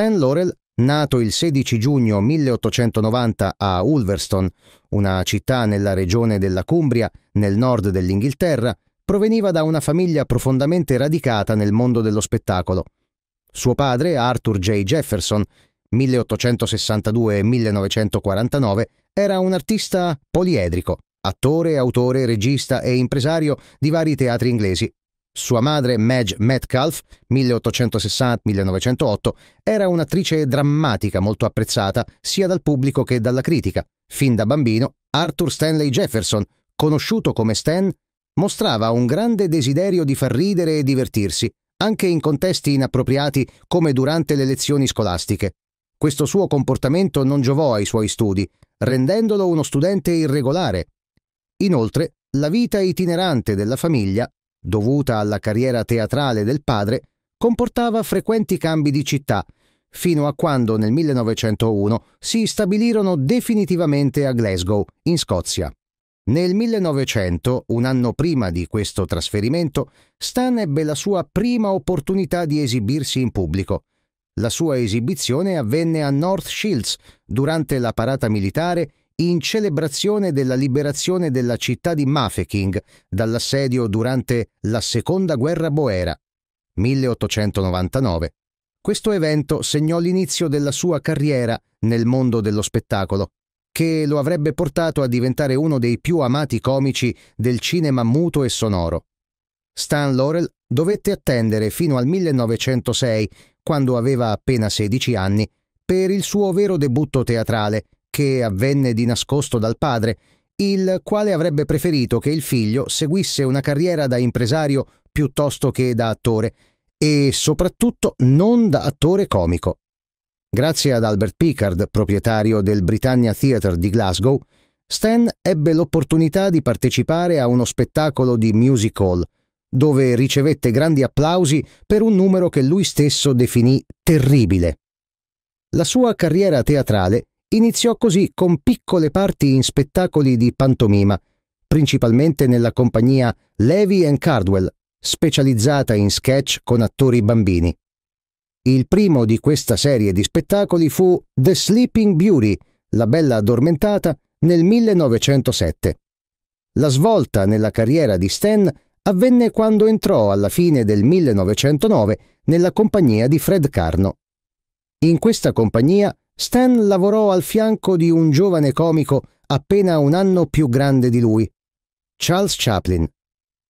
Stan Laurel, nato il 16 giugno 1890 a Ulverston, una città nella regione della Cumbria, nel nord dell'Inghilterra, proveniva da una famiglia profondamente radicata nel mondo dello spettacolo. Suo padre, Arthur J. Jefferson, 1862-1949, era un artista poliedrico, attore, autore, regista e impresario di vari teatri inglesi, sua madre, Madge Metcalf, 1860-1908, era un'attrice drammatica molto apprezzata sia dal pubblico che dalla critica. Fin da bambino, Arthur Stanley Jefferson, conosciuto come Stan, mostrava un grande desiderio di far ridere e divertirsi, anche in contesti inappropriati come durante le lezioni scolastiche. Questo suo comportamento non giovò ai suoi studi, rendendolo uno studente irregolare. Inoltre, la vita itinerante della famiglia dovuta alla carriera teatrale del padre, comportava frequenti cambi di città, fino a quando nel 1901 si stabilirono definitivamente a Glasgow, in Scozia. Nel 1900, un anno prima di questo trasferimento, Stan ebbe la sua prima opportunità di esibirsi in pubblico. La sua esibizione avvenne a North Shields durante la parata militare in celebrazione della liberazione della città di Mafeking dall'assedio durante la Seconda Guerra Boera, 1899. Questo evento segnò l'inizio della sua carriera nel mondo dello spettacolo, che lo avrebbe portato a diventare uno dei più amati comici del cinema muto e sonoro. Stan Laurel dovette attendere fino al 1906, quando aveva appena 16 anni, per il suo vero debutto teatrale che avvenne di nascosto dal padre, il quale avrebbe preferito che il figlio seguisse una carriera da impresario piuttosto che da attore e soprattutto non da attore comico. Grazie ad Albert Pickard, proprietario del Britannia Theatre di Glasgow, Stan ebbe l'opportunità di partecipare a uno spettacolo di music hall, dove ricevette grandi applausi per un numero che lui stesso definì terribile. La sua carriera teatrale Iniziò così con piccole parti in spettacoli di pantomima, principalmente nella compagnia Levy Cardwell, specializzata in sketch con attori bambini. Il primo di questa serie di spettacoli fu The Sleeping Beauty, la bella addormentata, nel 1907. La svolta nella carriera di Stan avvenne quando entrò alla fine del 1909 nella compagnia di Fred Carno. In questa compagnia Stan lavorò al fianco di un giovane comico appena un anno più grande di lui, Charles Chaplin.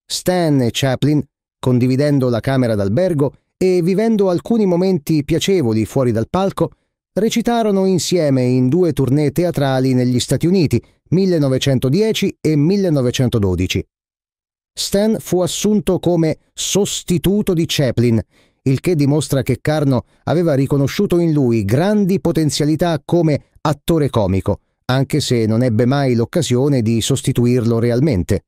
Stan e Chaplin, condividendo la camera d'albergo e vivendo alcuni momenti piacevoli fuori dal palco, recitarono insieme in due tournée teatrali negli Stati Uniti, 1910 e 1912. Stan fu assunto come sostituto di Chaplin il che dimostra che Carno aveva riconosciuto in lui grandi potenzialità come attore comico, anche se non ebbe mai l'occasione di sostituirlo realmente.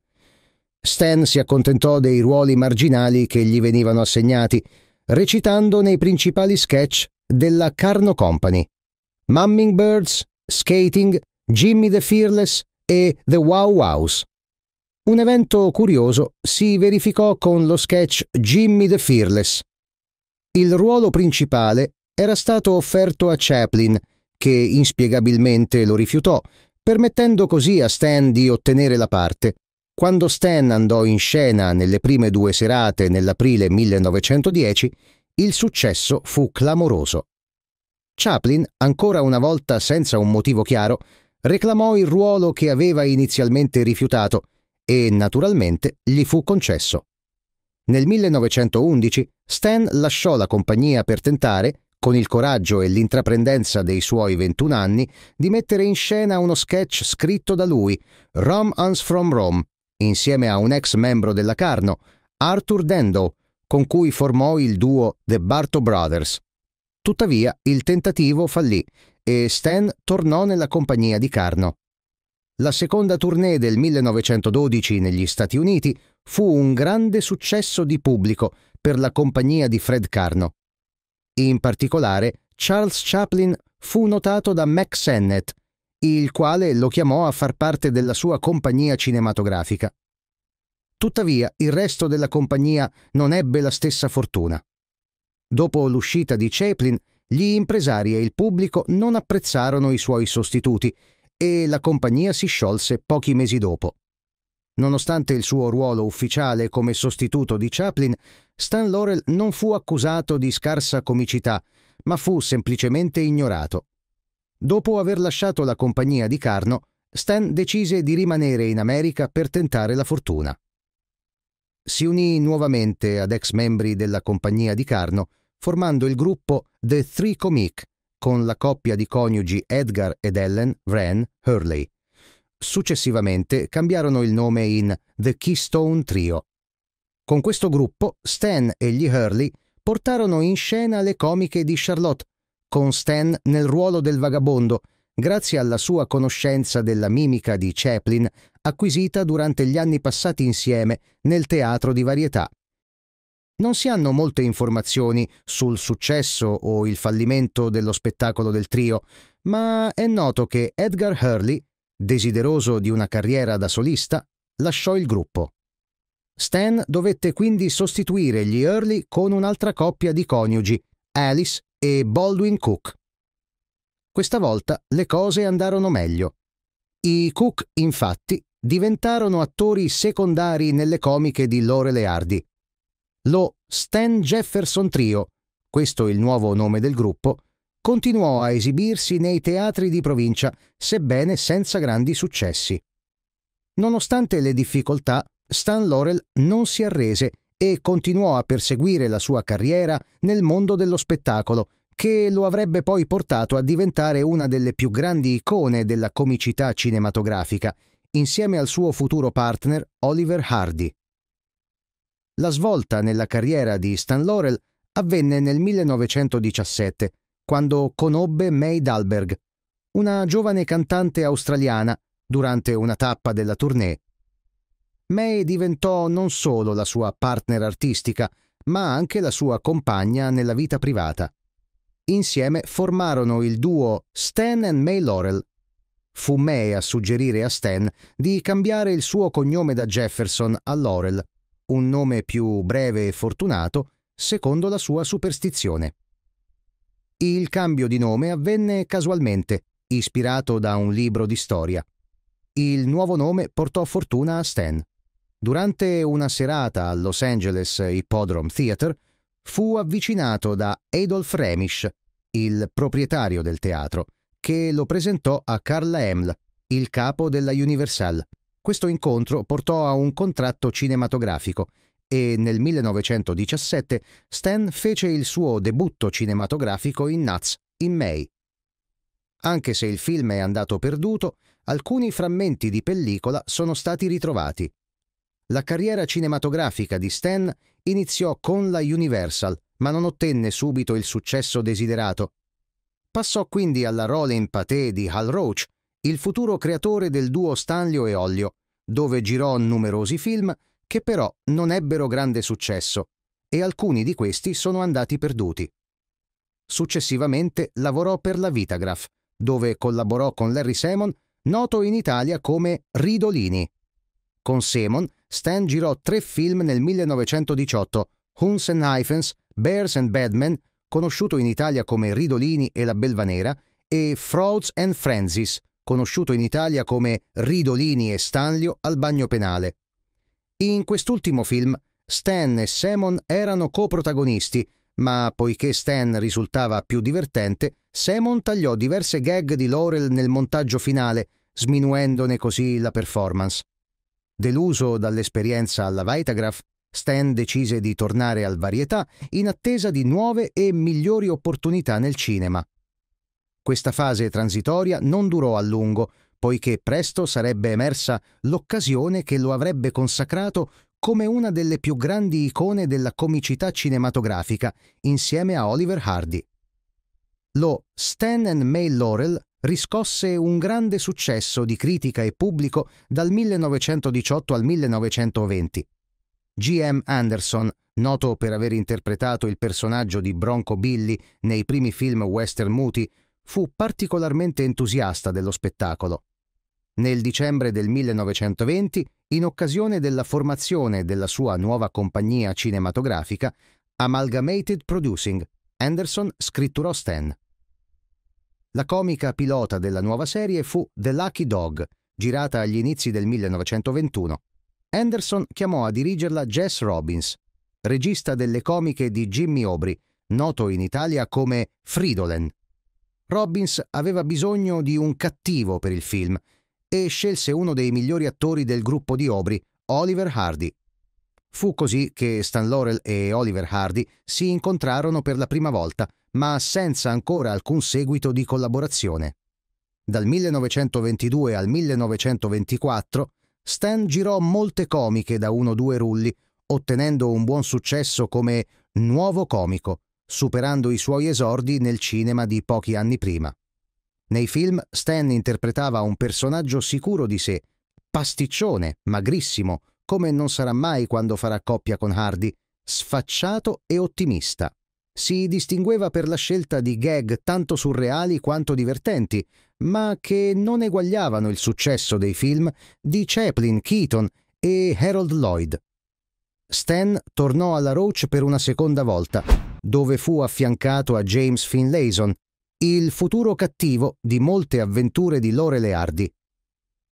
Stan si accontentò dei ruoli marginali che gli venivano assegnati, recitando nei principali sketch della Carno Company. Mummingbirds, Skating, Jimmy the Fearless e The Wow Wows. Un evento curioso si verificò con lo sketch Jimmy the Fearless, il ruolo principale era stato offerto a Chaplin, che inspiegabilmente lo rifiutò, permettendo così a Stan di ottenere la parte. Quando Stan andò in scena nelle prime due serate nell'aprile 1910, il successo fu clamoroso. Chaplin, ancora una volta senza un motivo chiaro, reclamò il ruolo che aveva inizialmente rifiutato e, naturalmente, gli fu concesso. Nel 1911 Stan lasciò la compagnia per tentare, con il coraggio e l'intraprendenza dei suoi 21 anni, di mettere in scena uno sketch scritto da lui, Rom Hans from Rome, insieme a un ex membro della Carno, Arthur Dendo, con cui formò il duo The Barto Brothers. Tuttavia, il tentativo fallì e Stan tornò nella compagnia di Carno. La seconda tournée del 1912 negli Stati Uniti fu un grande successo di pubblico per la compagnia di Fred Carno. In particolare, Charles Chaplin fu notato da Mac Sennett, il quale lo chiamò a far parte della sua compagnia cinematografica. Tuttavia, il resto della compagnia non ebbe la stessa fortuna. Dopo l'uscita di Chaplin, gli impresari e il pubblico non apprezzarono i suoi sostituti e la compagnia si sciolse pochi mesi dopo. Nonostante il suo ruolo ufficiale come sostituto di Chaplin, Stan Laurel non fu accusato di scarsa comicità, ma fu semplicemente ignorato. Dopo aver lasciato la compagnia di Carno, Stan decise di rimanere in America per tentare la fortuna. Si unì nuovamente ad ex membri della compagnia di Carno, formando il gruppo The Three Comic, con la coppia di coniugi Edgar ed Ellen Wren Hurley. Successivamente cambiarono il nome in The Keystone Trio. Con questo gruppo Stan e gli Hurley portarono in scena le comiche di Charlotte, con Stan nel ruolo del vagabondo, grazie alla sua conoscenza della mimica di Chaplin acquisita durante gli anni passati insieme nel teatro di varietà. Non si hanno molte informazioni sul successo o il fallimento dello spettacolo del trio, ma è noto che Edgar Hurley, desideroso di una carriera da solista, lasciò il gruppo. Stan dovette quindi sostituire gli Hurley con un'altra coppia di coniugi, Alice e Baldwin Cook. Questa volta le cose andarono meglio. I Cook, infatti, diventarono attori secondari nelle comiche di Lorele Hardy, lo Stan Jefferson Trio, questo il nuovo nome del gruppo, continuò a esibirsi nei teatri di provincia, sebbene senza grandi successi. Nonostante le difficoltà, Stan Laurel non si arrese e continuò a perseguire la sua carriera nel mondo dello spettacolo, che lo avrebbe poi portato a diventare una delle più grandi icone della comicità cinematografica, insieme al suo futuro partner Oliver Hardy. La svolta nella carriera di Stan Laurel avvenne nel 1917, quando conobbe May Dalberg, una giovane cantante australiana, durante una tappa della tournée. May diventò non solo la sua partner artistica, ma anche la sua compagna nella vita privata. Insieme formarono il duo Stan and May Laurel. Fu May a suggerire a Stan di cambiare il suo cognome da Jefferson a Laurel un nome più breve e fortunato secondo la sua superstizione. Il cambio di nome avvenne casualmente, ispirato da un libro di storia. Il nuovo nome portò fortuna a Stan. Durante una serata al Los Angeles Hippodrome Theater, fu avvicinato da Adolf Remisch, il proprietario del teatro, che lo presentò a Carla Eml, il capo della Universal. Questo incontro portò a un contratto cinematografico e nel 1917 Stan fece il suo debutto cinematografico in Nuts in May. Anche se il film è andato perduto, alcuni frammenti di pellicola sono stati ritrovati. La carriera cinematografica di Stan iniziò con la Universal, ma non ottenne subito il successo desiderato. Passò quindi alla Rolling Pathé di Hal Roach, il futuro creatore del duo Stanlio e Ollio, dove girò numerosi film che però non ebbero grande successo e alcuni di questi sono andati perduti. Successivamente lavorò per la Vitagraph, dove collaborò con Larry Simon, noto in Italia come Ridolini. Con Simon, Stan girò tre film nel 1918, Huns and Hyphens, Bears and Badmen, conosciuto in Italia come Ridolini e la Belva Nera, e Frauds and Frenzies, conosciuto in Italia come Ridolini e Stanlio al bagno penale. In quest'ultimo film Stan e Simon erano coprotagonisti, ma poiché Stan risultava più divertente, Simon tagliò diverse gag di Laurel nel montaggio finale, sminuendone così la performance. Deluso dall'esperienza alla Vitagraph, Stan decise di tornare al varietà in attesa di nuove e migliori opportunità nel cinema. Questa fase transitoria non durò a lungo, poiché presto sarebbe emersa l'occasione che lo avrebbe consacrato come una delle più grandi icone della comicità cinematografica, insieme a Oliver Hardy. Lo Stan and May Laurel riscosse un grande successo di critica e pubblico dal 1918 al 1920. G.M. Anderson, noto per aver interpretato il personaggio di Bronco Billy nei primi film western muti fu particolarmente entusiasta dello spettacolo. Nel dicembre del 1920, in occasione della formazione della sua nuova compagnia cinematografica, Amalgamated Producing, Anderson scritturò Stan. La comica pilota della nuova serie fu The Lucky Dog, girata agli inizi del 1921. Anderson chiamò a dirigerla Jess Robbins, regista delle comiche di Jimmy Aubrey, noto in Italia come Fridolen. Robbins aveva bisogno di un cattivo per il film e scelse uno dei migliori attori del gruppo di Obri, Oliver Hardy. Fu così che Stan Laurel e Oliver Hardy si incontrarono per la prima volta, ma senza ancora alcun seguito di collaborazione. Dal 1922 al 1924 Stan girò molte comiche da uno o due rulli, ottenendo un buon successo come nuovo comico superando i suoi esordi nel cinema di pochi anni prima. Nei film Stan interpretava un personaggio sicuro di sé, pasticcione, magrissimo, come non sarà mai quando farà coppia con Hardy, sfacciato e ottimista. Si distingueva per la scelta di gag tanto surreali quanto divertenti, ma che non eguagliavano il successo dei film di Chaplin, Keaton e Harold Lloyd. Stan tornò alla Roach per una seconda volta, dove fu affiancato a James Finlayson, il futuro cattivo di molte avventure di Lorele Hardy.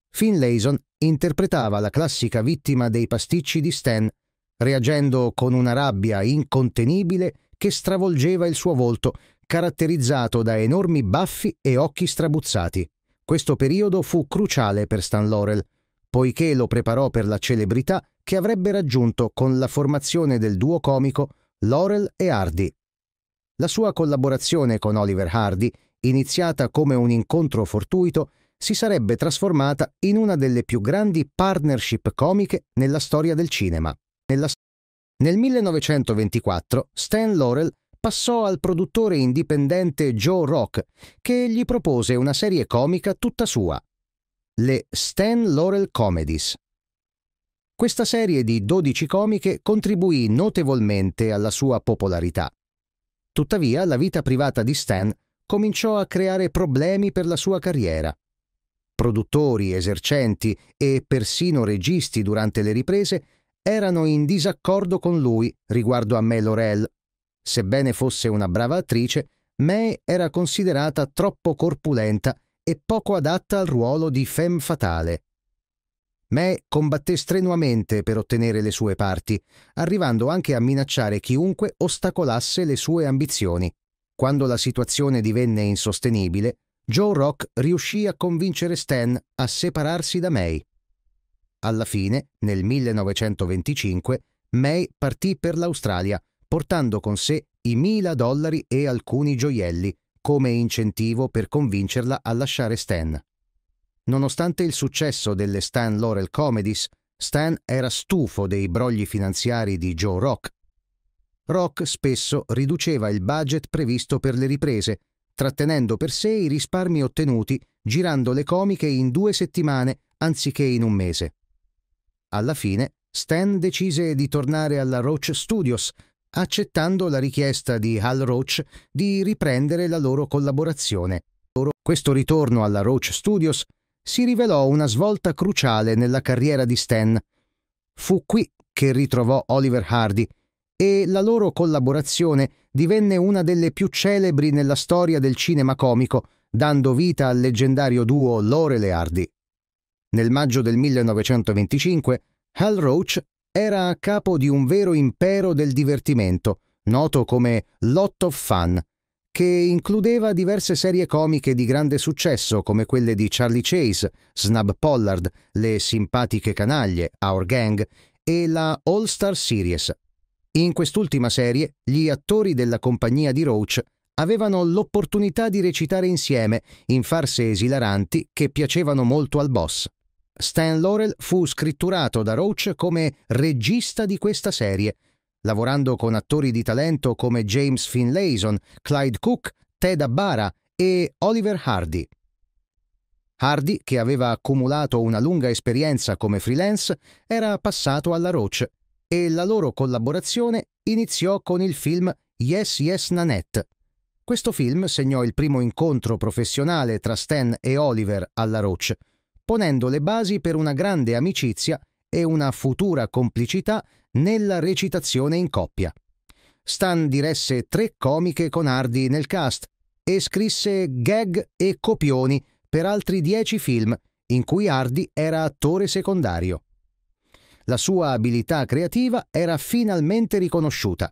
Finlayson interpretava la classica vittima dei pasticci di Stan, reagendo con una rabbia incontenibile che stravolgeva il suo volto, caratterizzato da enormi baffi e occhi strabuzzati. Questo periodo fu cruciale per Stan Laurel, poiché lo preparò per la celebrità che avrebbe raggiunto con la formazione del duo comico Laurel e Hardy. La sua collaborazione con Oliver Hardy, iniziata come un incontro fortuito, si sarebbe trasformata in una delle più grandi partnership comiche nella storia del cinema. Nella... Nel 1924 Stan Laurel passò al produttore indipendente Joe Rock, che gli propose una serie comica tutta sua, le Stan Laurel Comedies questa serie di 12 comiche contribuì notevolmente alla sua popolarità. Tuttavia, la vita privata di Stan cominciò a creare problemi per la sua carriera. Produttori, esercenti e persino registi durante le riprese erano in disaccordo con lui riguardo a May Laurel. Sebbene fosse una brava attrice, May era considerata troppo corpulenta e poco adatta al ruolo di femme fatale. Me combatté strenuamente per ottenere le sue parti, arrivando anche a minacciare chiunque ostacolasse le sue ambizioni. Quando la situazione divenne insostenibile, Joe Rock riuscì a convincere Stan a separarsi da May. Alla fine, nel 1925, May partì per l'Australia, portando con sé i mila dollari e alcuni gioielli, come incentivo per convincerla a lasciare Stan. Nonostante il successo delle Stan Laurel Comedies, Stan era stufo dei brogli finanziari di Joe Rock. Rock spesso riduceva il budget previsto per le riprese, trattenendo per sé i risparmi ottenuti girando le comiche in due settimane anziché in un mese. Alla fine, Stan decise di tornare alla Roach Studios, accettando la richiesta di Hal Roach di riprendere la loro collaborazione. Questo ritorno alla Roach Studios si rivelò una svolta cruciale nella carriera di Stan. Fu qui che ritrovò Oliver Hardy e la loro collaborazione divenne una delle più celebri nella storia del cinema comico, dando vita al leggendario duo Lorele Hardy. Nel maggio del 1925, Hal Roach era a capo di un vero impero del divertimento, noto come Lot of Fun, che includeva diverse serie comiche di grande successo come quelle di Charlie Chase, Snub Pollard, Le simpatiche canaglie, Our Gang e la All Star Series. In quest'ultima serie gli attori della compagnia di Roach avevano l'opportunità di recitare insieme in farse esilaranti che piacevano molto al boss. Stan Laurel fu scritturato da Roach come regista di questa serie, lavorando con attori di talento come James Finlayson, Clyde Cook, Ted Abara e Oliver Hardy. Hardy, che aveva accumulato una lunga esperienza come freelance, era passato alla Roche e la loro collaborazione iniziò con il film Yes Yes Nanette. Questo film segnò il primo incontro professionale tra Stan e Oliver alla Roche, ponendo le basi per una grande amicizia e una futura complicità nella recitazione in coppia. Stan diresse tre comiche con Hardy nel cast e scrisse gag e copioni per altri dieci film in cui Hardy era attore secondario. La sua abilità creativa era finalmente riconosciuta.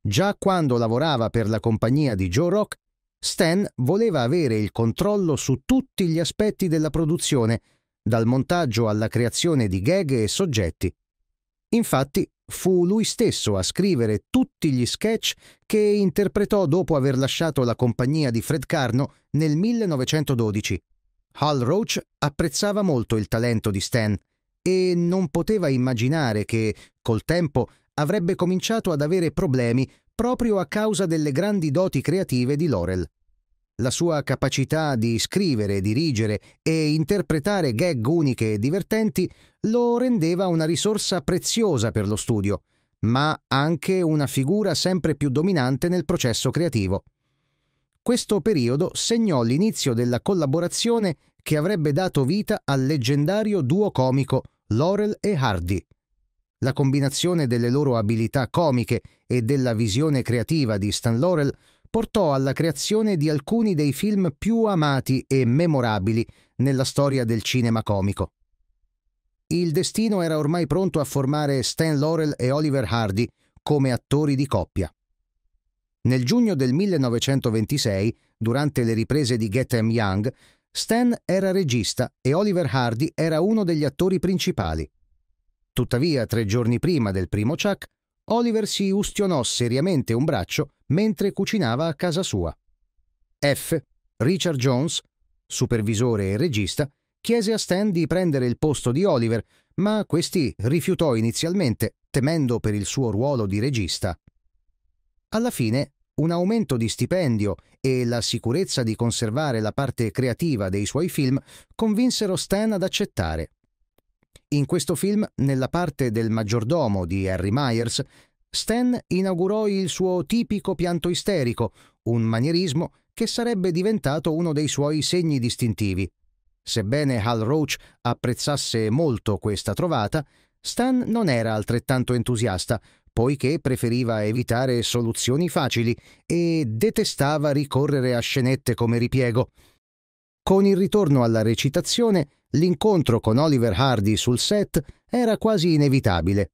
Già quando lavorava per la compagnia di Joe Rock, Stan voleva avere il controllo su tutti gli aspetti della produzione dal montaggio alla creazione di gag e soggetti. Infatti, fu lui stesso a scrivere tutti gli sketch che interpretò dopo aver lasciato la compagnia di Fred Carno nel 1912. Hal Roach apprezzava molto il talento di Stan e non poteva immaginare che, col tempo, avrebbe cominciato ad avere problemi proprio a causa delle grandi doti creative di Laurel la sua capacità di scrivere, dirigere e interpretare gag uniche e divertenti lo rendeva una risorsa preziosa per lo studio, ma anche una figura sempre più dominante nel processo creativo. Questo periodo segnò l'inizio della collaborazione che avrebbe dato vita al leggendario duo comico Laurel e Hardy. La combinazione delle loro abilità comiche e della visione creativa di Stan Laurel portò alla creazione di alcuni dei film più amati e memorabili nella storia del cinema comico. Il destino era ormai pronto a formare Stan Laurel e Oliver Hardy come attori di coppia. Nel giugno del 1926, durante le riprese di Get Em Young, Stan era regista e Oliver Hardy era uno degli attori principali. Tuttavia, tre giorni prima del primo Chuck, Oliver si ustionò seriamente un braccio mentre cucinava a casa sua. F. Richard Jones, supervisore e regista, chiese a Stan di prendere il posto di Oliver, ma questi rifiutò inizialmente, temendo per il suo ruolo di regista. Alla fine, un aumento di stipendio e la sicurezza di conservare la parte creativa dei suoi film convinsero Stan ad accettare. In questo film, nella parte del maggiordomo di Harry Myers, Stan inaugurò il suo tipico pianto isterico, un manierismo che sarebbe diventato uno dei suoi segni distintivi. Sebbene Hal Roach apprezzasse molto questa trovata, Stan non era altrettanto entusiasta, poiché preferiva evitare soluzioni facili e detestava ricorrere a scenette come ripiego. Con il ritorno alla recitazione, l'incontro con Oliver Hardy sul set era quasi inevitabile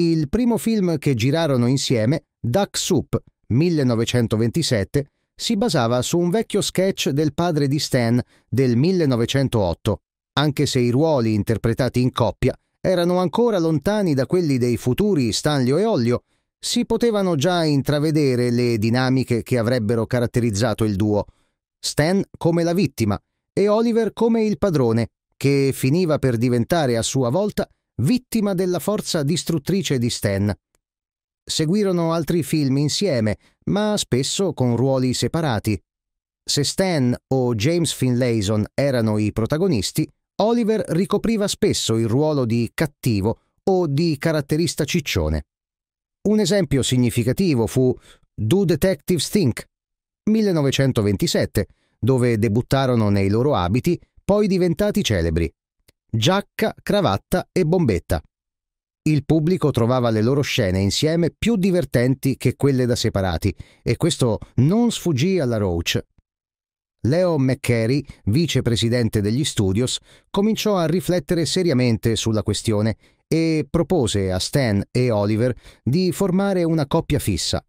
il primo film che girarono insieme, Duck Soup, 1927, si basava su un vecchio sketch del padre di Stan del 1908, anche se i ruoli interpretati in coppia erano ancora lontani da quelli dei futuri Stanlio e Ollio, si potevano già intravedere le dinamiche che avrebbero caratterizzato il duo. Stan come la vittima e Oliver come il padrone, che finiva per diventare a sua volta il vittima della forza distruttrice di Stan. Seguirono altri film insieme, ma spesso con ruoli separati. Se Stan o James Finlayson erano i protagonisti, Oliver ricopriva spesso il ruolo di cattivo o di caratterista ciccione. Un esempio significativo fu Do Detectives Think, 1927, dove debuttarono nei loro abiti, poi diventati celebri giacca, cravatta e bombetta. Il pubblico trovava le loro scene insieme più divertenti che quelle da separati e questo non sfuggì alla Roach. Leo McCary, vicepresidente degli studios, cominciò a riflettere seriamente sulla questione e propose a Stan e Oliver di formare una coppia fissa.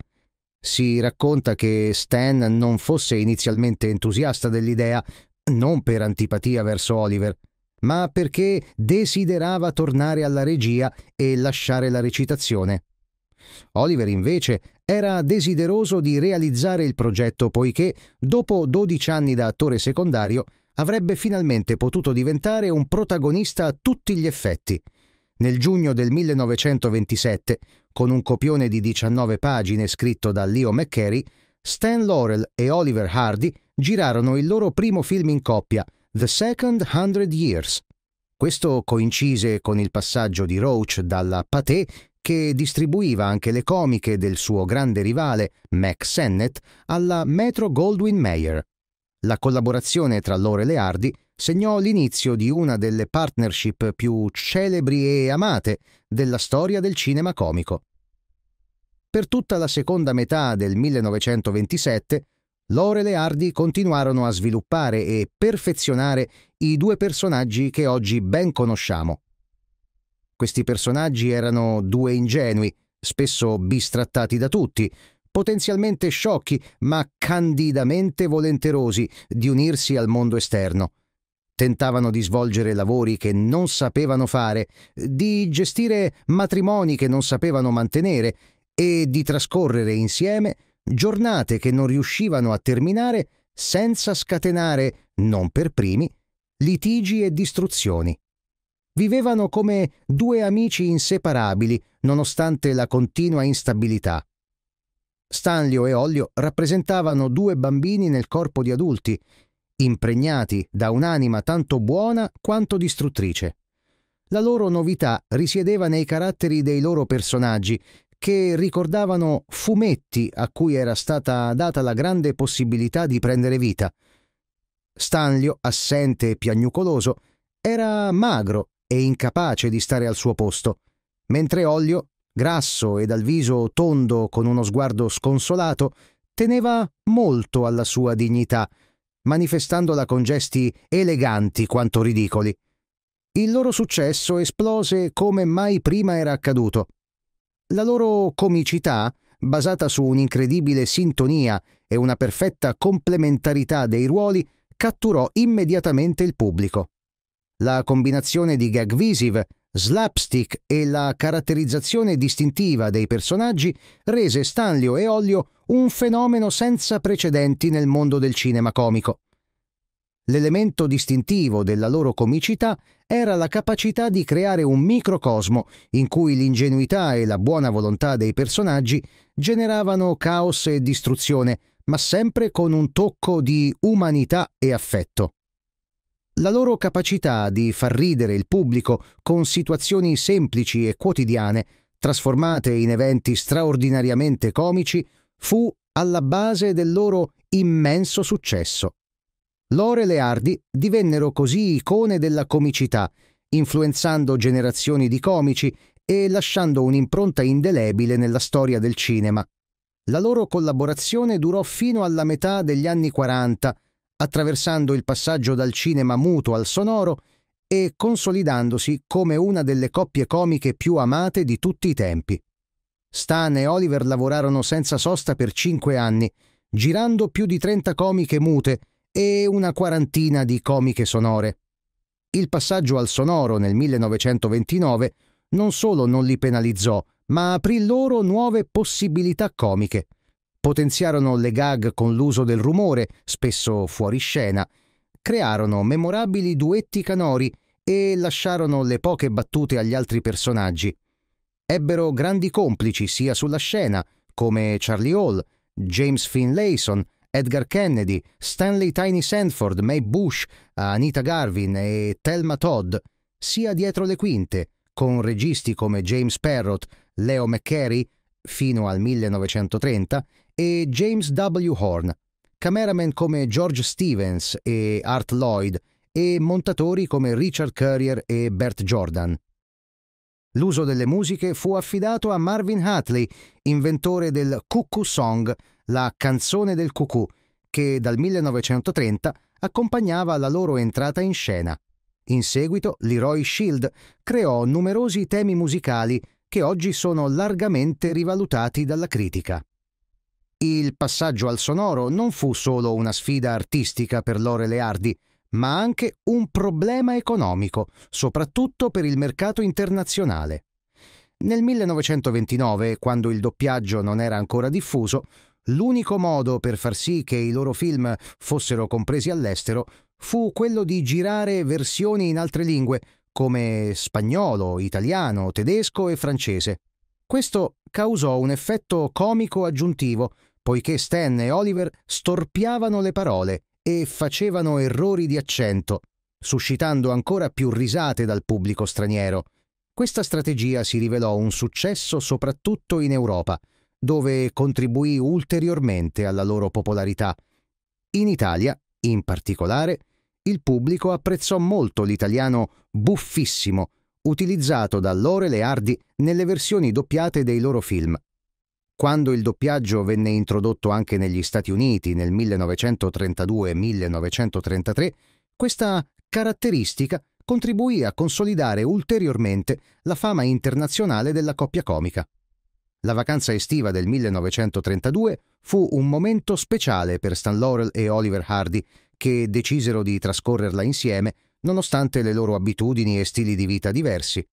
Si racconta che Stan non fosse inizialmente entusiasta dell'idea, non per antipatia verso Oliver, ma perché desiderava tornare alla regia e lasciare la recitazione. Oliver invece era desideroso di realizzare il progetto poiché, dopo 12 anni da attore secondario, avrebbe finalmente potuto diventare un protagonista a tutti gli effetti. Nel giugno del 1927, con un copione di 19 pagine scritto da Leo McCary, Stan Laurel e Oliver Hardy girarono il loro primo film in coppia, The Second Hundred Years. Questo coincise con il passaggio di Roach dalla Pathé che distribuiva anche le comiche del suo grande rivale Mac Sennett alla Metro Goldwyn Mayer. La collaborazione tra loro e Leardi segnò l'inizio di una delle partnership più celebri e amate della storia del cinema comico. Per tutta la seconda metà del 1927 Lore e Leardi continuarono a sviluppare e perfezionare i due personaggi che oggi ben conosciamo. Questi personaggi erano due ingenui, spesso bistrattati da tutti, potenzialmente sciocchi, ma candidamente volenterosi di unirsi al mondo esterno. Tentavano di svolgere lavori che non sapevano fare, di gestire matrimoni che non sapevano mantenere e di trascorrere insieme giornate che non riuscivano a terminare senza scatenare, non per primi, litigi e distruzioni. Vivevano come due amici inseparabili, nonostante la continua instabilità. Stanlio e Ollio rappresentavano due bambini nel corpo di adulti, impregnati da un'anima tanto buona quanto distruttrice. La loro novità risiedeva nei caratteri dei loro personaggi, che ricordavano fumetti a cui era stata data la grande possibilità di prendere vita. Stanlio, assente e piagnucoloso, era magro e incapace di stare al suo posto, mentre Ollio, grasso e dal viso tondo con uno sguardo sconsolato, teneva molto alla sua dignità, manifestandola con gesti eleganti quanto ridicoli. Il loro successo esplose come mai prima era accaduto. La loro comicità, basata su un'incredibile sintonia e una perfetta complementarità dei ruoli, catturò immediatamente il pubblico. La combinazione di gag visive, slapstick e la caratterizzazione distintiva dei personaggi rese Stanlio e Ollio un fenomeno senza precedenti nel mondo del cinema comico. L'elemento distintivo della loro comicità era la capacità di creare un microcosmo in cui l'ingenuità e la buona volontà dei personaggi generavano caos e distruzione, ma sempre con un tocco di umanità e affetto. La loro capacità di far ridere il pubblico con situazioni semplici e quotidiane, trasformate in eventi straordinariamente comici, fu alla base del loro immenso successo. Lore e Leardi divennero così icone della comicità, influenzando generazioni di comici e lasciando un'impronta indelebile nella storia del cinema. La loro collaborazione durò fino alla metà degli anni 40, attraversando il passaggio dal cinema muto al sonoro e consolidandosi come una delle coppie comiche più amate di tutti i tempi. Stan e Oliver lavorarono senza sosta per cinque anni, girando più di 30 comiche mute, e una quarantina di comiche sonore. Il passaggio al sonoro nel 1929 non solo non li penalizzò, ma aprì loro nuove possibilità comiche. Potenziarono le gag con l'uso del rumore, spesso fuori scena, crearono memorabili duetti canori e lasciarono le poche battute agli altri personaggi. Ebbero grandi complici sia sulla scena, come Charlie Hall, James Finlayson, Edgar Kennedy, Stanley Tiny Sanford, May Bush, Anita Garvin e Thelma Todd, sia dietro le quinte, con registi come James Parrott, Leo McCary fino al 1930 e James W. Horn, cameraman come George Stevens e Art Lloyd e montatori come Richard Currier e Bert Jordan. L'uso delle musiche fu affidato a Marvin Hatley, inventore del cuckoo song, la Canzone del Cucù, che dal 1930 accompagnava la loro entrata in scena. In seguito, Leroy Shield creò numerosi temi musicali che oggi sono largamente rivalutati dalla critica. Il passaggio al sonoro non fu solo una sfida artistica per Lore Leardi, ma anche un problema economico, soprattutto per il mercato internazionale. Nel 1929, quando il doppiaggio non era ancora diffuso, l'unico modo per far sì che i loro film fossero compresi all'estero fu quello di girare versioni in altre lingue, come spagnolo, italiano, tedesco e francese. Questo causò un effetto comico aggiuntivo, poiché Stan e Oliver storpiavano le parole e facevano errori di accento, suscitando ancora più risate dal pubblico straniero. Questa strategia si rivelò un successo soprattutto in Europa, dove contribuì ulteriormente alla loro popolarità. In Italia, in particolare, il pubblico apprezzò molto l'italiano buffissimo, utilizzato da Lore Leardi nelle versioni doppiate dei loro film. Quando il doppiaggio venne introdotto anche negli Stati Uniti nel 1932-1933, questa caratteristica contribuì a consolidare ulteriormente la fama internazionale della coppia comica. La vacanza estiva del 1932 fu un momento speciale per Stan Laurel e Oliver Hardy, che decisero di trascorrerla insieme nonostante le loro abitudini e stili di vita diversi.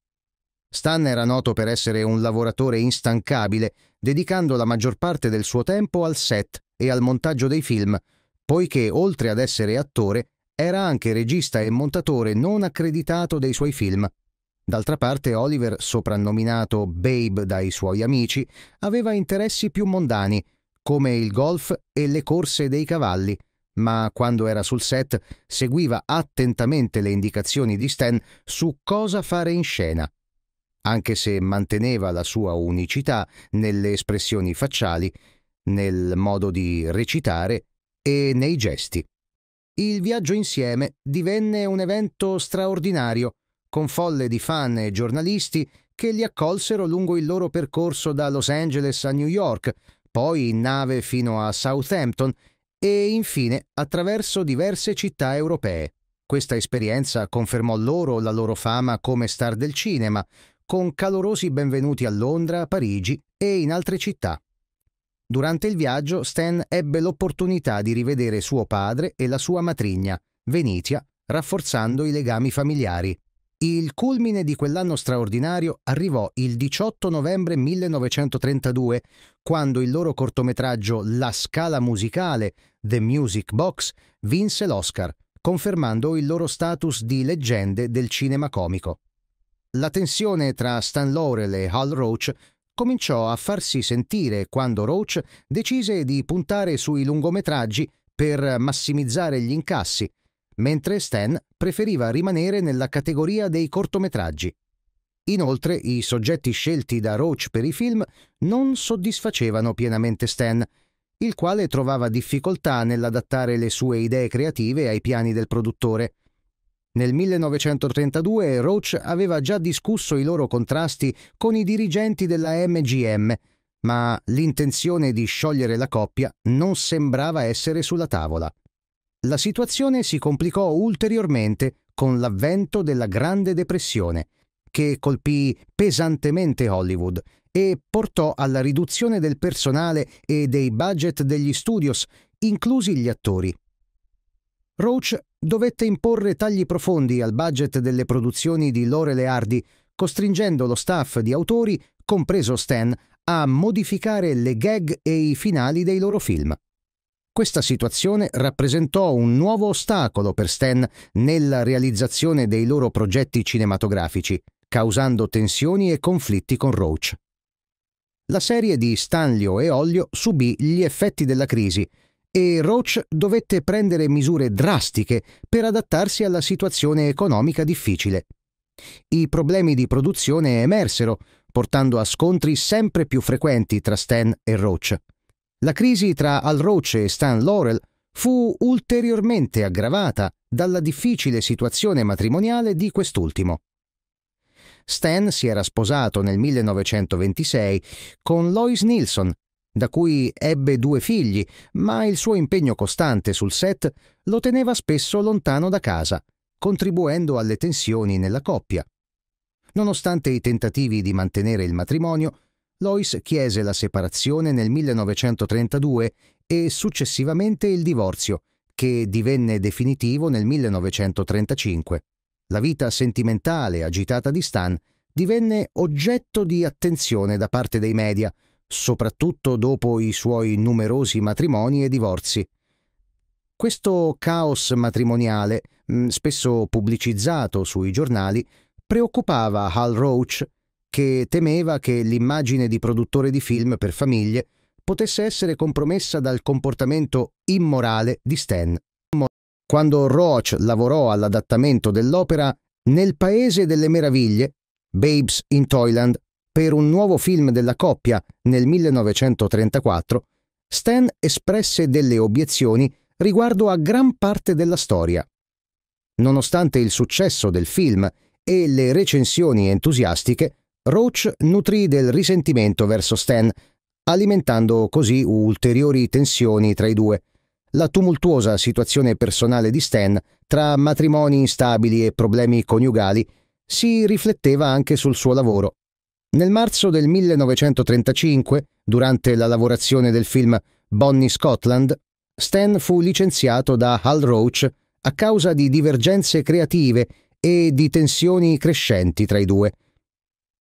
Stan era noto per essere un lavoratore instancabile, dedicando la maggior parte del suo tempo al set e al montaggio dei film, poiché oltre ad essere attore era anche regista e montatore non accreditato dei suoi film. D'altra parte Oliver, soprannominato Babe dai suoi amici, aveva interessi più mondani, come il golf e le corse dei cavalli, ma quando era sul set seguiva attentamente le indicazioni di Stan su cosa fare in scena. Anche se manteneva la sua unicità nelle espressioni facciali, nel modo di recitare e nei gesti. Il viaggio insieme divenne un evento straordinario con folle di fan e giornalisti che li accolsero lungo il loro percorso da Los Angeles a New York, poi in nave fino a Southampton e infine attraverso diverse città europee. Questa esperienza confermò loro la loro fama come star del cinema, con calorosi benvenuti a Londra, Parigi e in altre città. Durante il viaggio Stan ebbe l'opportunità di rivedere suo padre e la sua matrigna, Venitia, rafforzando i legami familiari. Il culmine di quell'anno straordinario arrivò il 18 novembre 1932, quando il loro cortometraggio La scala musicale, The Music Box, vinse l'Oscar, confermando il loro status di leggende del cinema comico. La tensione tra Stan Laurel e Hal Roach cominciò a farsi sentire quando Roach decise di puntare sui lungometraggi per massimizzare gli incassi mentre Stan preferiva rimanere nella categoria dei cortometraggi. Inoltre i soggetti scelti da Roach per i film non soddisfacevano pienamente Stan, il quale trovava difficoltà nell'adattare le sue idee creative ai piani del produttore. Nel 1932 Roach aveva già discusso i loro contrasti con i dirigenti della MGM, ma l'intenzione di sciogliere la coppia non sembrava essere sulla tavola la situazione si complicò ulteriormente con l'avvento della Grande Depressione, che colpì pesantemente Hollywood e portò alla riduzione del personale e dei budget degli studios, inclusi gli attori. Roach dovette imporre tagli profondi al budget delle produzioni di Lorele Hardy, costringendo lo staff di autori, compreso Stan, a modificare le gag e i finali dei loro film. Questa situazione rappresentò un nuovo ostacolo per Stan nella realizzazione dei loro progetti cinematografici, causando tensioni e conflitti con Roach. La serie di Stanlio e Ollio subì gli effetti della crisi e Roach dovette prendere misure drastiche per adattarsi alla situazione economica difficile. I problemi di produzione emersero, portando a scontri sempre più frequenti tra Stan e Roach. La crisi tra Al Roach e Stan Laurel fu ulteriormente aggravata dalla difficile situazione matrimoniale di quest'ultimo. Stan si era sposato nel 1926 con Lois Nilsson, da cui ebbe due figli, ma il suo impegno costante sul set lo teneva spesso lontano da casa, contribuendo alle tensioni nella coppia. Nonostante i tentativi di mantenere il matrimonio, Lois chiese la separazione nel 1932 e successivamente il divorzio, che divenne definitivo nel 1935. La vita sentimentale agitata di Stan divenne oggetto di attenzione da parte dei media, soprattutto dopo i suoi numerosi matrimoni e divorzi. Questo caos matrimoniale, mm, spesso pubblicizzato sui giornali, preoccupava Hal Roach che temeva che l'immagine di produttore di film per famiglie potesse essere compromessa dal comportamento immorale di Stan. Quando Roach lavorò all'adattamento dell'opera Nel Paese delle Meraviglie, Babes in Toyland, per un nuovo film della coppia nel 1934, Stan espresse delle obiezioni riguardo a gran parte della storia. Nonostante il successo del film e le recensioni entusiastiche, Roach nutrì del risentimento verso Stan, alimentando così ulteriori tensioni tra i due. La tumultuosa situazione personale di Stan, tra matrimoni instabili e problemi coniugali, si rifletteva anche sul suo lavoro. Nel marzo del 1935, durante la lavorazione del film Bonnie Scotland, Stan fu licenziato da Hal Roach a causa di divergenze creative e di tensioni crescenti tra i due.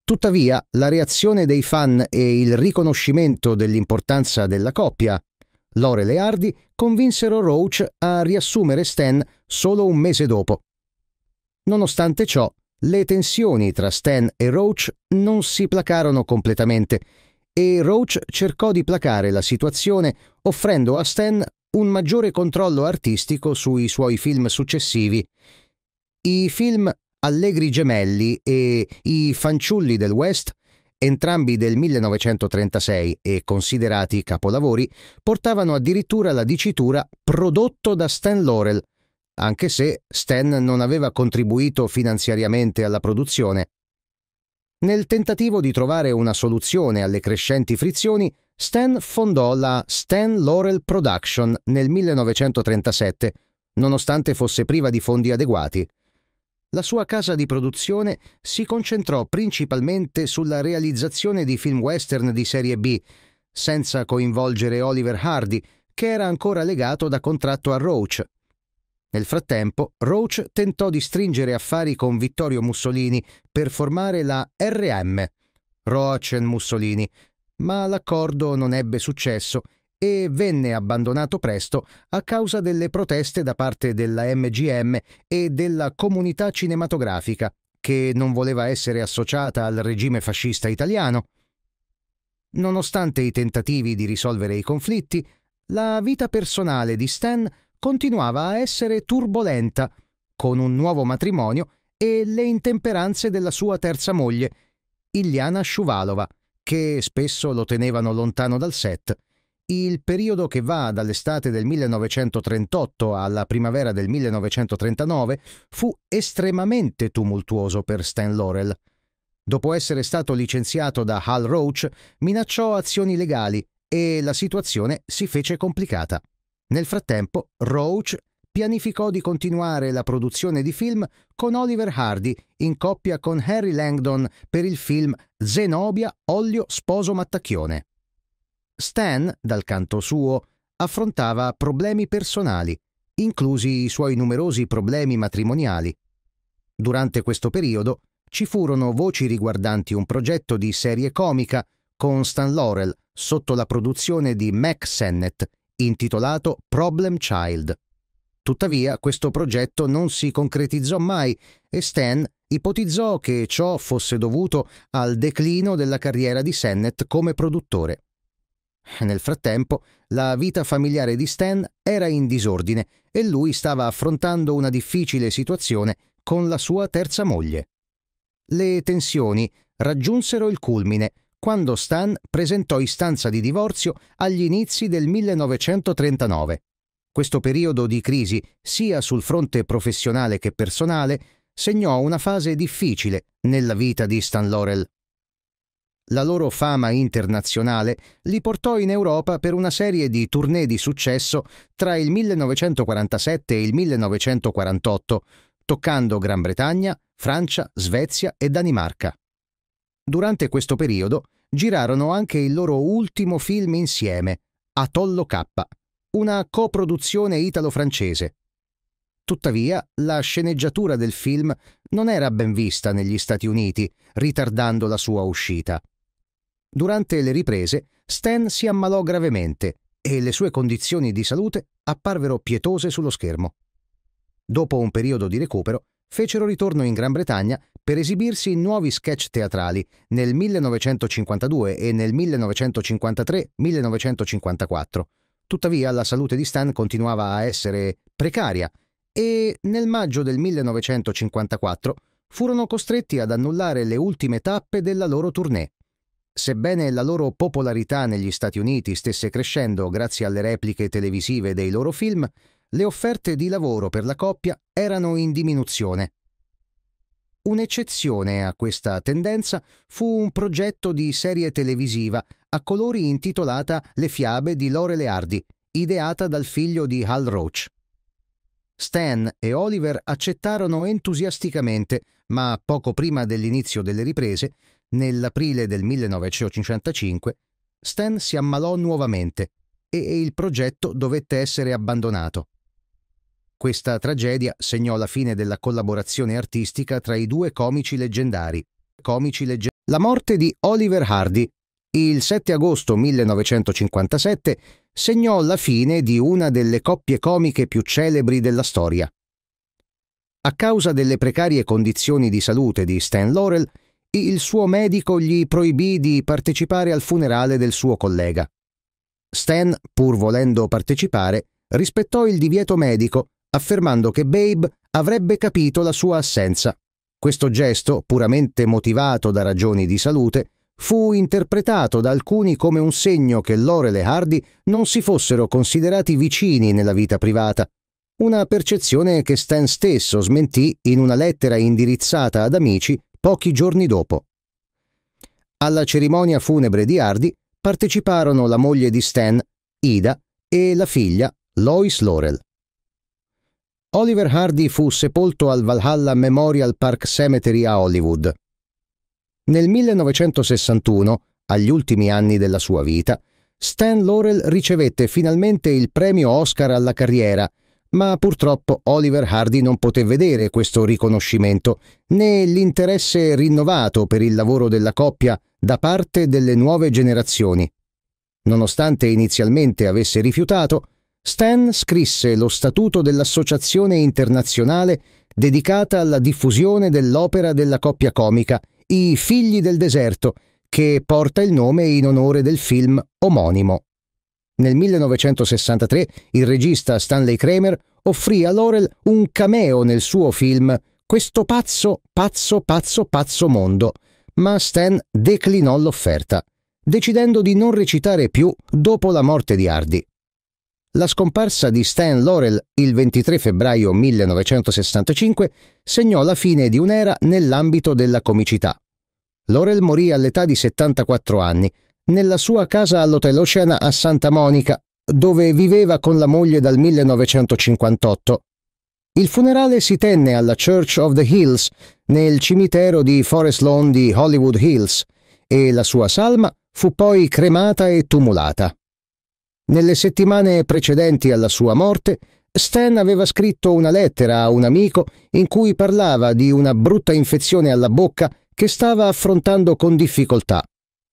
Tuttavia, la reazione dei fan e il riconoscimento dell'importanza della coppia, Lorel e Hardy, convinsero Roach a riassumere Stan solo un mese dopo. Nonostante ciò, le tensioni tra Stan e Roach non si placarono completamente e Roach cercò di placare la situazione offrendo a Stan un maggiore controllo artistico sui suoi film successivi. I film Allegri Gemelli e I Fanciulli del West, entrambi del 1936 e considerati capolavori, portavano addirittura la dicitura prodotto da Stan Laurel, anche se Stan non aveva contribuito finanziariamente alla produzione. Nel tentativo di trovare una soluzione alle crescenti frizioni, Stan fondò la Stan Laurel Production nel 1937, nonostante fosse priva di fondi adeguati la sua casa di produzione si concentrò principalmente sulla realizzazione di film western di serie B, senza coinvolgere Oliver Hardy, che era ancora legato da contratto a Roach. Nel frattempo, Roach tentò di stringere affari con Vittorio Mussolini per formare la RM, Roach Mussolini, ma l'accordo non ebbe successo e venne abbandonato presto a causa delle proteste da parte della MGM e della comunità cinematografica, che non voleva essere associata al regime fascista italiano. Nonostante i tentativi di risolvere i conflitti, la vita personale di Stan continuava a essere turbolenta, con un nuovo matrimonio e le intemperanze della sua terza moglie, Iliana Shuvalova, che spesso lo tenevano lontano dal set il periodo che va dall'estate del 1938 alla primavera del 1939 fu estremamente tumultuoso per Stan Laurel. Dopo essere stato licenziato da Hal Roach, minacciò azioni legali e la situazione si fece complicata. Nel frattempo, Roach pianificò di continuare la produzione di film con Oliver Hardy in coppia con Harry Langdon per il film Zenobia, Olio, Sposo Mattacchione. Stan, dal canto suo, affrontava problemi personali, inclusi i suoi numerosi problemi matrimoniali. Durante questo periodo ci furono voci riguardanti un progetto di serie comica con Stan Laurel sotto la produzione di Mac Sennett, intitolato Problem Child. Tuttavia questo progetto non si concretizzò mai e Stan ipotizzò che ciò fosse dovuto al declino della carriera di Sennett come produttore. Nel frattempo, la vita familiare di Stan era in disordine e lui stava affrontando una difficile situazione con la sua terza moglie. Le tensioni raggiunsero il culmine quando Stan presentò istanza di divorzio agli inizi del 1939. Questo periodo di crisi, sia sul fronte professionale che personale, segnò una fase difficile nella vita di Stan Laurel. La loro fama internazionale li portò in Europa per una serie di tournée di successo tra il 1947 e il 1948, toccando Gran Bretagna, Francia, Svezia e Danimarca. Durante questo periodo girarono anche il loro ultimo film insieme, Atollo K, una coproduzione italo-francese. Tuttavia, la sceneggiatura del film non era ben vista negli Stati Uniti, ritardando la sua uscita. Durante le riprese, Stan si ammalò gravemente e le sue condizioni di salute apparvero pietose sullo schermo. Dopo un periodo di recupero, fecero ritorno in Gran Bretagna per esibirsi in nuovi sketch teatrali nel 1952 e nel 1953-1954. Tuttavia la salute di Stan continuava a essere precaria e nel maggio del 1954 furono costretti ad annullare le ultime tappe della loro tournée. Sebbene la loro popolarità negli Stati Uniti stesse crescendo grazie alle repliche televisive dei loro film, le offerte di lavoro per la coppia erano in diminuzione. Un'eccezione a questa tendenza fu un progetto di serie televisiva a colori intitolata Le fiabe di Lorele Hardy, ideata dal figlio di Hal Roach. Stan e Oliver accettarono entusiasticamente, ma poco prima dell'inizio delle riprese Nell'aprile del 1955 Stan si ammalò nuovamente e il progetto dovette essere abbandonato. Questa tragedia segnò la fine della collaborazione artistica tra i due comici leggendari. Comici legge la morte di Oliver Hardy il 7 agosto 1957 segnò la fine di una delle coppie comiche più celebri della storia. A causa delle precarie condizioni di salute di Stan Laurel, il suo medico gli proibì di partecipare al funerale del suo collega. Stan, pur volendo partecipare, rispettò il divieto medico, affermando che Babe avrebbe capito la sua assenza. Questo gesto, puramente motivato da ragioni di salute, fu interpretato da alcuni come un segno che Lorel e Hardy non si fossero considerati vicini nella vita privata, una percezione che Stan stesso smentì in una lettera indirizzata ad amici pochi giorni dopo. Alla cerimonia funebre di Hardy parteciparono la moglie di Stan, Ida, e la figlia, Lois Laurel. Oliver Hardy fu sepolto al Valhalla Memorial Park Cemetery a Hollywood. Nel 1961, agli ultimi anni della sua vita, Stan Laurel ricevette finalmente il premio Oscar alla carriera ma purtroppo Oliver Hardy non poté vedere questo riconoscimento, né l'interesse rinnovato per il lavoro della coppia da parte delle nuove generazioni. Nonostante inizialmente avesse rifiutato, Stan scrisse lo statuto dell'Associazione internazionale dedicata alla diffusione dell'opera della coppia comica, I Figli del Deserto, che porta il nome in onore del film omonimo. Nel 1963 il regista Stanley Kramer offrì a Laurel un cameo nel suo film Questo pazzo, pazzo, pazzo, pazzo mondo, ma Stan declinò l'offerta, decidendo di non recitare più dopo la morte di Hardy. La scomparsa di Stan Laurel il 23 febbraio 1965 segnò la fine di un'era nell'ambito della comicità. Laurel morì all'età di 74 anni, nella sua casa all'Hotel Oceana a Santa Monica, dove viveva con la moglie dal 1958. Il funerale si tenne alla Church of the Hills, nel cimitero di Forest Lawn di Hollywood Hills, e la sua salma fu poi cremata e tumulata. Nelle settimane precedenti alla sua morte, Stan aveva scritto una lettera a un amico in cui parlava di una brutta infezione alla bocca che stava affrontando con difficoltà.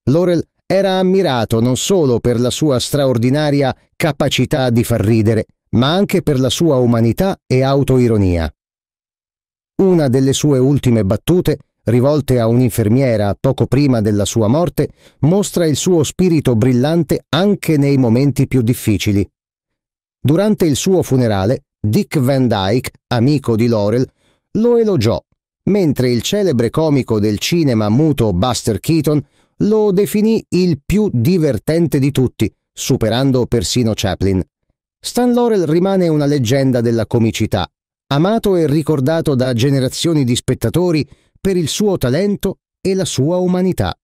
Laurel era ammirato non solo per la sua straordinaria capacità di far ridere, ma anche per la sua umanità e autoironia. Una delle sue ultime battute, rivolte a un'infermiera poco prima della sua morte, mostra il suo spirito brillante anche nei momenti più difficili. Durante il suo funerale, Dick Van Dyke, amico di Laurel, lo elogiò, mentre il celebre comico del cinema muto Buster Keaton lo definì il più divertente di tutti, superando persino Chaplin. Stan Laurel rimane una leggenda della comicità, amato e ricordato da generazioni di spettatori per il suo talento e la sua umanità.